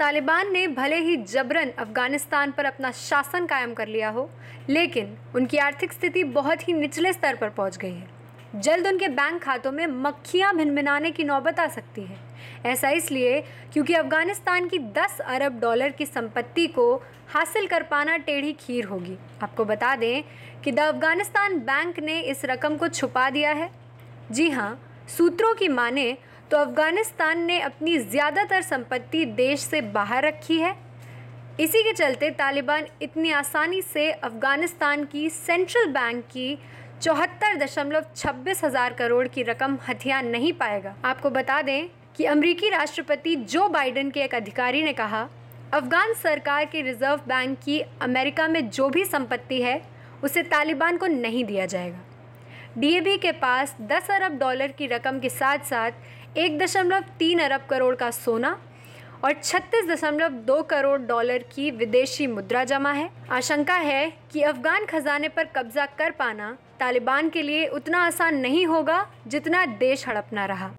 तालिबान ने भले ही जबरन अफगानिस्तान पर अपना शासन कायम कर लिया हो लेकिन उनकी आर्थिक स्थिति बहुत ही निचले स्तर पर पहुंच गई है जल्द उनके बैंक खातों में मक्खियां भिनभिनाने की नौबत आ सकती है ऐसा इसलिए क्योंकि अफगानिस्तान की 10 अरब डॉलर की संपत्ति को हासिल कर पाना टेढ़ी खीर होगी आपको बता दें कि द अफगानिस्तान बैंक ने इस रकम को छुपा दिया है जी हाँ सूत्रों की माने तो अफ़गानिस्तान ने अपनी ज़्यादातर संपत्ति देश से बाहर रखी है इसी के चलते तालिबान इतनी आसानी से अफ़गानिस्तान की सेंट्रल बैंक की चौहत्तर दशमलव छब्बीस हज़ार करोड़ की रकम हथिया नहीं पाएगा आपको बता दें कि अमरीकी राष्ट्रपति जो बाइडेन के एक अधिकारी ने कहा अफ़गान सरकार के रिज़र्व बैंक की अमेरिका में जो भी संपत्ति है उसे तालिबान को नहीं दिया जाएगा डीएबी के पास 10 अरब डॉलर की रकम के साथ साथ एक दशमलव तीन अरब करोड़ का सोना और छत्तीस दशमलव दो करोड़ डॉलर की विदेशी मुद्रा जमा है आशंका है कि अफगान खजाने पर कब्जा कर पाना तालिबान के लिए उतना आसान नहीं होगा जितना देश हड़पना रहा